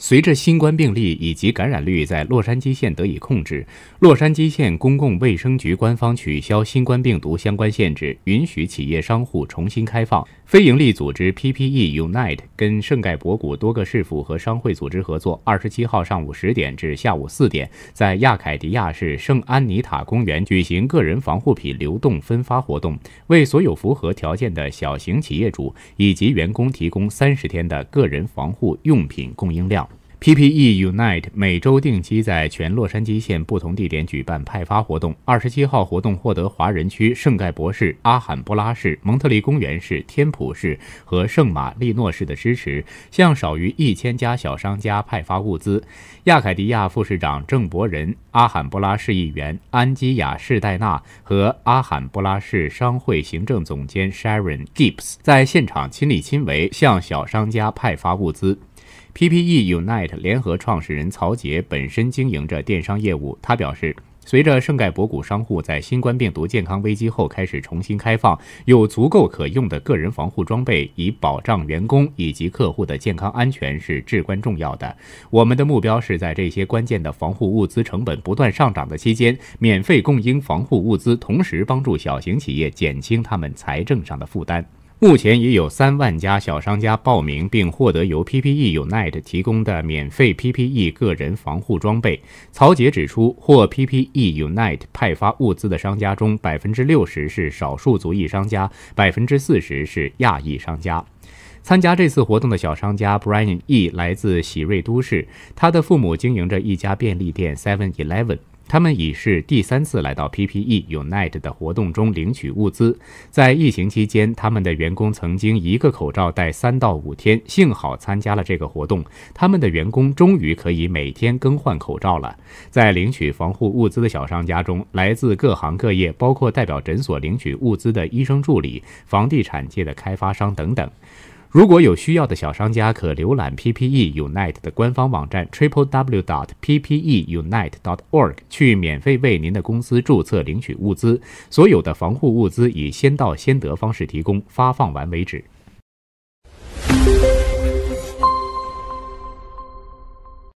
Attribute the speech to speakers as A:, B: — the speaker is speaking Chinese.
A: 随着新冠病例以及感染率在洛杉矶县得以控制，洛杉矶县公共卫生局官方取消新冠病毒相关限制，允许企业商户重新开放。非营利组织 PPE u n i t e 跟圣盖博谷多个市府和商会组织合作，二十七号上午十点至下午四点，在亚凯迪亚市圣安妮塔公园举行个人防护品流动分发活动，为所有符合条件的小型企业主以及员工提供三十天的个人防护用品供应量。PPE u n i t e 每周定期在全洛杉矶县不同地点举办派发活动。二十七号活动获得华人区、圣盖博士、阿罕布拉市、蒙特利公园市、天普市和圣马利诺市的支持，向少于一千家小商家派发物资。亚凯迪亚副市长郑伯仁、阿罕布拉市议员安吉亚·士戴纳和阿罕布拉市商会行政总监 Sharon Gibbs 在现场亲力亲为向小商家派发物资。PPE u n i t e 联合创始人曹杰本身经营着电商业务，他表示，随着圣盖博谷商户在新冠病毒健康危机后开始重新开放，有足够可用的个人防护装备以保障员工以及客户的健康安全是至关重要的。我们的目标是在这些关键的防护物资成本不断上涨的期间，免费供应防护物资，同时帮助小型企业减轻他们财政上的负担。目前也有三万家小商家报名，并获得由 PPE u n i t e 提供的免费 PPE 个人防护装备。曹杰指出，获 PPE u n i t e 派发物资的商家中，百分之六十是少数族裔商家，百分之四十是亚裔商家。参加这次活动的小商家 Brian E 来自喜瑞都市，他的父母经营着一家便利店 Seven Eleven。他们已是第三次来到 PPE u n i t e 的活动中领取物资。在疫情期间，他们的员工曾经一个口罩戴三到五天，幸好参加了这个活动，他们的员工终于可以每天更换口罩了。在领取防护物资的小商家中，来自各行各业，包括代表诊所领取物资的医生助理、房地产界的开发商等等。如果有需要的小商家，可浏览 PPE u n i t e 的官方网站 t r i p l e w d o t p p e u n i t e d o t o r g 去免费为您的公司注册领取物资。所有的防护物资以先到先得方式提供，发放完为止。